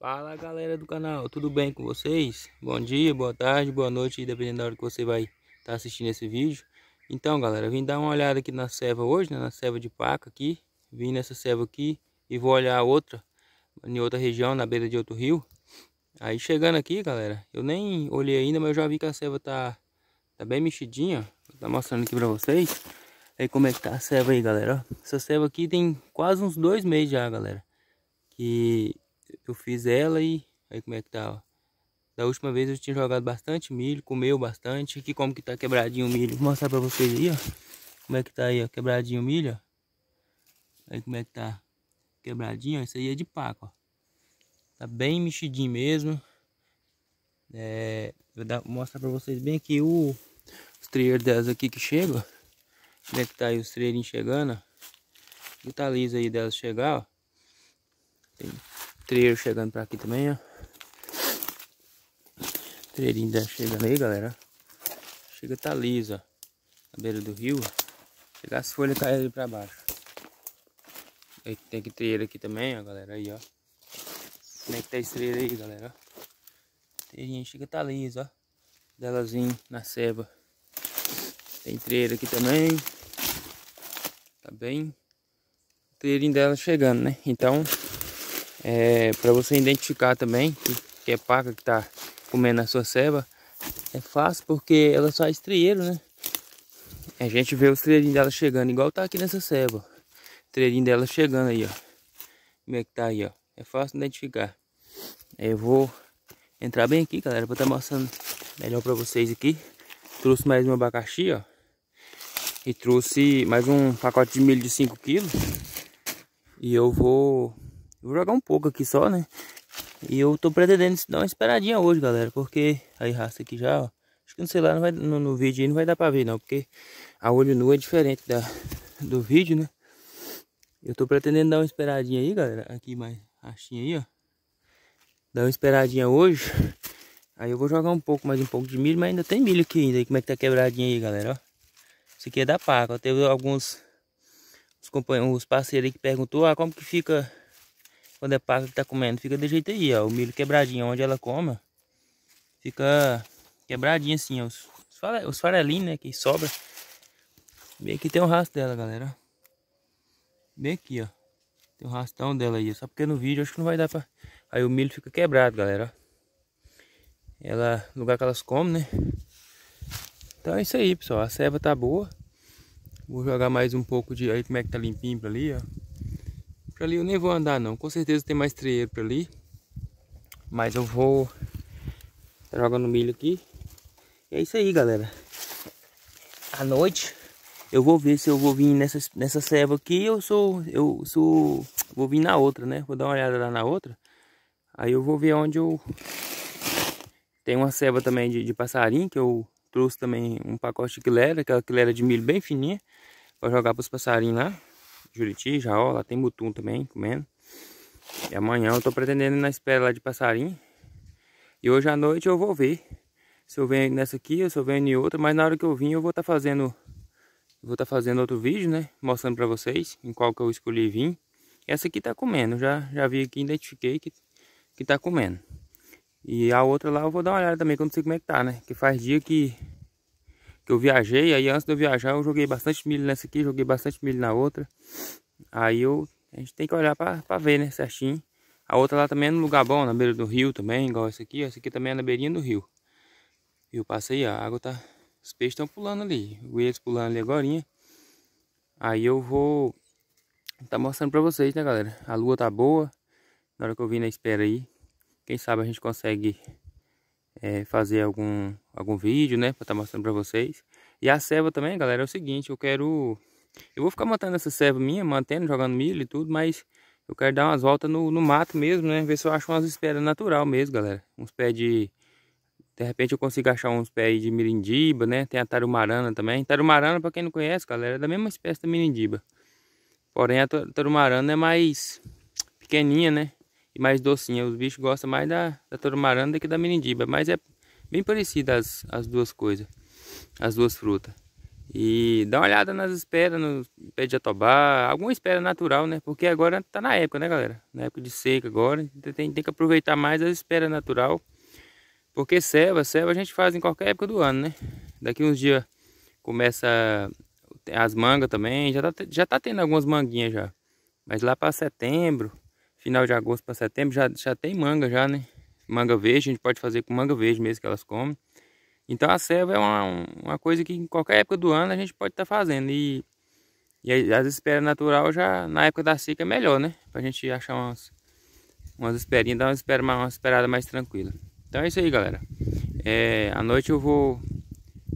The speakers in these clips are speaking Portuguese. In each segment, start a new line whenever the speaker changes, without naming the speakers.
Fala galera do canal, tudo bem com vocês? Bom dia, boa tarde, boa noite, dependendo da hora que você vai estar tá assistindo esse vídeo. Então galera, vim dar uma olhada aqui na serva hoje, né, na serva de paca aqui. Vim nessa serva aqui e vou olhar outra, em outra região, na beira de outro rio. Aí chegando aqui galera, eu nem olhei ainda, mas eu já vi que a serva tá, tá bem mexidinha. Vou tá mostrando aqui pra vocês. Aí como é que tá a serva aí galera, Essa serva aqui tem quase uns dois meses já galera. Que eu fiz ela e aí como é que tá, ó. Da última vez eu tinha jogado bastante milho, comeu bastante. Aqui como que tá quebradinho o milho. Vou mostrar pra vocês aí, ó. Como é que tá aí, ó. Quebradinho o milho, ó. Aí como é que tá quebradinho, ó. Isso aí é de paco, ó. Tá bem mexidinho mesmo. É, vou, dar, mostrar pra vocês bem aqui o, os trieiros delas aqui que chegam. Como é que tá aí os trieirinhos chegando, ó. E tá liso aí delas chegar, ó. Tem, Treiro chegando pra aqui também, ó. Treirinho da tá chegando aí, galera. Chega tá liso, ó. Na beira do rio. Chegar as folhas caem ali pra baixo. Aí tem que treiro aqui também, ó, galera. Aí, ó. Como é que tá esse treiro aí, galera? Treirinho chega tá liso, ó. Delazinho na ceba. Tem treiro aqui também. Tá bem. O treirinho dela chegando, né? Então, é, para você identificar também que, que é paca que está comendo a sua ceba, é fácil porque ela só é estrieiro, né? A gente vê os estrelinho dela chegando, igual tá aqui nessa ceba. estrelinho dela chegando aí, ó. Como é que tá aí, ó. É fácil identificar. Eu vou entrar bem aqui, galera, para estar tá mostrando melhor para vocês aqui. Trouxe mais um abacaxi, ó. E trouxe mais um pacote de milho de 5 quilos. E eu vou vou jogar um pouco aqui só, né? E eu tô pretendendo dar uma esperadinha hoje, galera. Porque aí raça aqui já, ó. Acho que não sei lá não vai, no, no vídeo aí não vai dar pra ver não. Porque a olho nu é diferente da, do vídeo, né? Eu tô pretendendo dar uma esperadinha aí, galera. Aqui mais rachinha aí, ó. Dar uma esperadinha hoje. Aí eu vou jogar um pouco, mais um pouco de milho. Mas ainda tem milho aqui ainda. como é que tá quebradinha aí, galera, ó. Isso aqui é da paca. Teve alguns os, companheiros, os parceiros aí que perguntou, ah, como que fica quando é paca que tá comendo, fica desse jeito aí, ó. O milho quebradinho, onde ela come, fica quebradinho assim, ó. Os, farelinhos, né, que sobra. Bem aqui tem um rastro dela, galera. Bem aqui, ó. Tem o um rastão dela aí. Só porque no vídeo acho que não vai dar pra... Aí o milho fica quebrado, galera. Ela, lugar que elas comem, né? Então é isso aí, pessoal. A ceva tá boa. Vou jogar mais um pouco de... Aí como é que tá limpinho pra ali, ó. Para ali eu nem vou andar não. Com certeza tem mais trieiro para ali. Mas eu vou jogando milho aqui. E é isso aí, galera. À noite eu vou ver se eu vou vir nessa, nessa serva aqui. Eu sou. Eu sou. Vou vir na outra, né? Vou dar uma olhada lá na outra. Aí eu vou ver onde eu. Tem uma serva também de, de passarinho que eu trouxe também um pacote de quilera, aquela quilera de milho bem fininha, para jogar para os passarinhos lá. Juriti, Jaó, lá tem mutum também comendo. E amanhã eu tô pretendendo ir na espera lá de passarinho. E hoje à noite eu vou ver se eu venho nessa aqui ou se eu venho em outra. Mas na hora que eu vim eu vou estar tá fazendo vou estar tá fazendo outro vídeo, né? Mostrando pra vocês em qual que eu escolhi vir. Essa aqui tá comendo, já, já vi aqui, identifiquei que, que tá comendo. E a outra lá eu vou dar uma olhada também, quando sei como é que tá, né? Que faz dia que que eu viajei, aí antes de eu viajar eu joguei bastante milho nessa aqui, joguei bastante milho na outra. Aí eu, a gente tem que olhar para ver, né, certinho. A outra lá também é num lugar bom, na beira do rio também, igual essa aqui. Essa aqui também é na beirinha do rio. E eu passei, a água tá... Os peixes estão pulando ali. o eles pulando ali agora. Aí eu vou... Tá mostrando pra vocês, né, galera? A lua tá boa. Na hora que eu vim na espera aí. Quem sabe a gente consegue é, fazer algum, algum vídeo, né? Pra estar tá mostrando pra vocês. E a serva também, galera, é o seguinte, eu quero... Eu vou ficar mantendo essa serva minha, mantendo, jogando milho e tudo, mas eu quero dar umas voltas no, no mato mesmo, né? Ver se eu acho umas esperas natural mesmo, galera. Uns pés de... De repente eu consigo achar uns pés de mirindiba, né? Tem a tarumarana também. Tarumarana, pra quem não conhece, galera, é da mesma espécie da mirindiba. Porém, a tarumarana é mais pequeninha né? e mais docinha. Os bichos gostam mais da, da que da menindiba, mas é bem parecida as, as duas coisas, as duas frutas. E dá uma olhada nas esperas, no pé de jatobá, alguma espera natural, né? Porque agora tá na época, né, galera? Na época de seca agora, então tem, tem que aproveitar mais as esperas natural. Porque ceva, ceva a gente faz em qualquer época do ano, né? Daqui uns dias começa as mangas também, já tá, já tá tendo algumas manguinhas já. Mas lá para setembro, final de agosto para setembro, já, já tem manga já, né? Manga verde, a gente pode fazer com manga verde mesmo que elas comem. Então a serva é uma, uma coisa que em qualquer época do ano a gente pode estar tá fazendo. E, e as esperas natural já na época da seca é melhor, né? a gente achar umas, umas esperinhas, dar uma, espera, uma, uma esperada mais tranquila. Então é isso aí, galera. É, à noite eu vou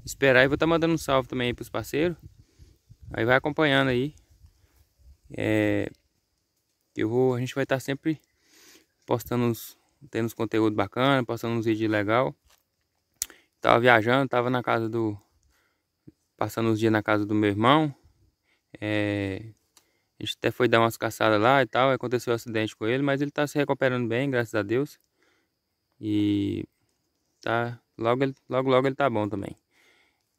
esperar e vou estar tá mandando um salve também para os parceiros. Aí vai acompanhando aí. É, eu vou, a gente vai estar tá sempre postando uns, tendo uns conteúdos bacanas, postando uns vídeos legal. Tava viajando, tava na casa do passando os dias na casa do meu irmão. É, a gente até foi dar umas caçadas lá e tal, aconteceu um acidente com ele, mas ele tá se recuperando bem, graças a Deus. E tá logo logo logo ele tá bom também.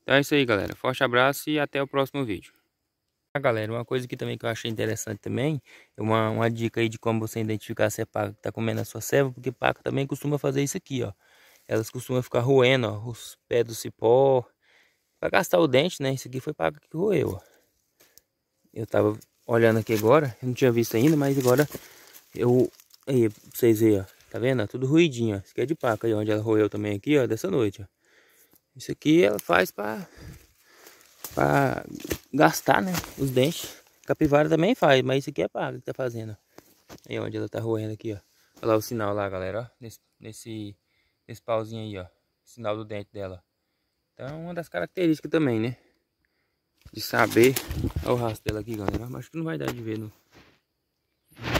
Então é isso aí, galera. Forte abraço e até o próximo vídeo. Ah, galera, uma coisa que também que eu achei interessante também, uma, uma dica aí de como você identificar se é paca que tá comendo a sua serva, porque paca também costuma fazer isso aqui, ó. Elas costumam ficar roendo, ó, os pés do cipó, para gastar o dente, né? Isso aqui foi paca que roeu, ó. Eu tava olhando aqui agora, eu não tinha visto ainda, mas agora eu... Aí, pra vocês verem, ó. Tá vendo? tudo ruidinho, ó. Isso aqui é de paca, aí, onde ela roeu também aqui, ó, dessa noite, ó. Isso aqui ela faz para para gastar, né? Os dentes. Capivara também faz, mas isso aqui é paga que tá fazendo. Aí onde ela tá roendo aqui, ó. Olha lá o sinal lá, galera, ó. Nesse, nesse, nesse pauzinho aí, ó. Sinal do dente dela. Então, é uma das características também, né? De saber. Olha o rastro dela aqui, galera. Acho que não vai dar de ver, não.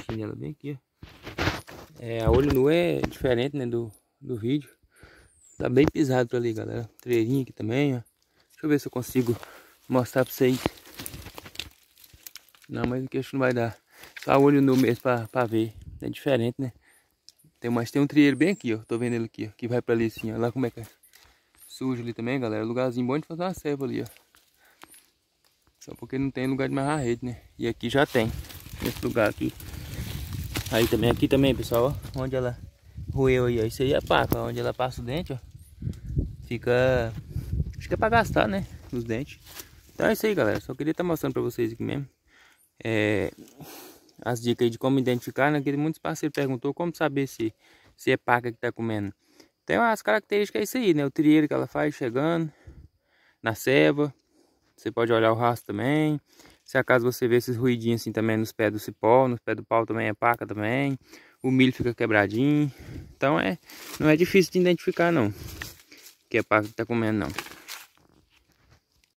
chinelo bem aqui, ó. É, a olho nu é diferente, né? Do, do vídeo. Tá bem pisado ali, galera. Treirinha aqui também, ó. Deixa eu ver se eu consigo mostrar pra vocês. Não, mas o queixo não vai dar. Só olho no mesmo pra, pra ver. É diferente, né? Tem, mas tem um trieiro bem aqui, ó. Tô vendo ele aqui, ó. Que vai pra ali assim, ó. Lá como é que é. Sujo ali também, galera. Lugarzinho bom de fazer uma serva ali, ó. Só porque não tem lugar de amarrar rede, né? E aqui já tem. Esse lugar aqui. Aí também, aqui também, pessoal, ó. Onde ela roeu aí, ó. Isso aí é paca, Onde ela passa o dente, ó. Fica... Acho que é pra gastar, né? Nos dentes. Então é isso aí, galera. Só queria estar tá mostrando pra vocês aqui mesmo. É, as dicas aí de como identificar, né? Que muitos parceiros perguntou como saber se, se é paca que tá comendo. Tem umas características é isso aí, né? O trieiro que ela faz chegando na ceva. Você pode olhar o rastro também. Se acaso você vê esses ruidinhos assim também nos pés do cipó, nos pés do pau também é paca também. O milho fica quebradinho. Então é, não é difícil de identificar não. Que é paca que tá comendo não.